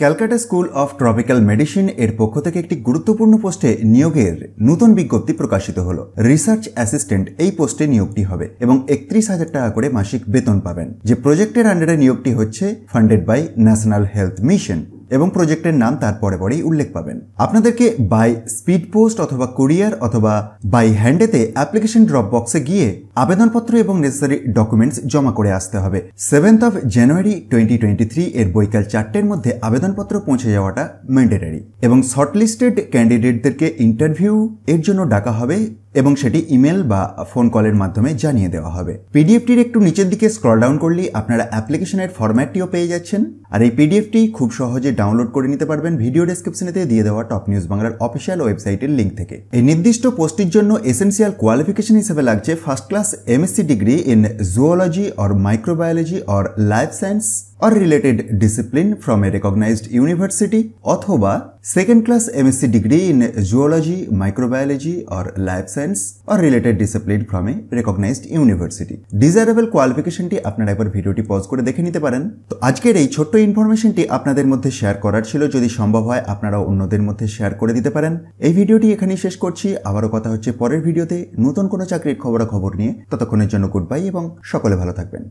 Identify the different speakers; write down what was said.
Speaker 1: Calcutta school of tropical medicine এর পক্ষ থেকে একটি গুরুত্বপূর্ণ পোস্টে নিয়োগের নতুন বিজ্ঞপ্তি প্রকাশিত হলো রিসার্চ অ্যাসিস্ট্যান্ট এই পোস্টে নিয়োগটি হবে এবং একত্রিশ হাজার টাকা করে মাসিক বেতন পাবেন যে প্রজেক্টের আন্ডারে নিয়োগটি হচ্ছে funded by national health mission এবং প্রজেক্টের নাম তার পরে পরেই উল্লেখ পাবেন আপনাদেরকে বাই স্পিড পোস্ট অথবা কুরিয়ার অথবা বাই হ্যান্ডেতে অ্যাপ্লিকেশন ড্রপ বক্সে গিয়ে আবেদনপত্র এবং নেসেসারি ডকুমেন্টস জমা করে আসতে হবে seventh of January twenty twenty three এর বৈকাল চারটের মধ্যে আবেদনপত্র পৌঁছে যাওয়াটা ম্যান্ডেটারি এবং শর্টলিস্টেড ক্যান্ডিডেটদেরকে ইন্টারভিউ এর জন্য ডাকা হবে এবং সেটি ইমেল বা ফোন কলের মাধ্যমে জানিয়ে দেওয়া হবে পিডিএফটির একটু নিচের দিকে স্ক্রল ডাউন করলেই আপনারা অ্যাপ্লিকেশনের ফরম্যাটটিও পেয়ে যাচ্ছেন আর এই পিডিএফটি খুব সহজে ডাউনলোড করে নিতে পারবেন ভিডিও ডেসক্রিপশনেতে দিয়ে দেওয়া টপ নিউজ বাংলার অফিসিয়াল ওয়েবসাইটের লিঙ্ক থেকে এই নির্দিষ্ট পোস্টের জন্য এসেন্সিয়াল কোয়ালিফিকেশন হিসেবে লাগছে first class MSc degree in zoology or microbiology or life science or related discipline from a recognized university অথবা second class MSc degree in zoology, microbiology or life science or related discipline from a recognized university. Desirable qualificationটি আপনারা একবার ভিডিওটি pause করে দেখে নিতে পারেন তো আজকের এই ছোট্ট ইনফরমেশনটি আপনাদের মধ্যে শেয়ার করার ছিল যদি সম্ভব হয় আপনারা অন্যদের মধ্যে শেয়ার করে দিতে পারেন এই ভিডিওটি এখানেই শেষ করছি আবারও কথা হচ্ছে পরের ভিডিওতে নতুন কোনো চাকরির খবরাখবর নিয়ে ততক্ষণের জন্য গুড বাই এবং সকলে ভালো থাকবেন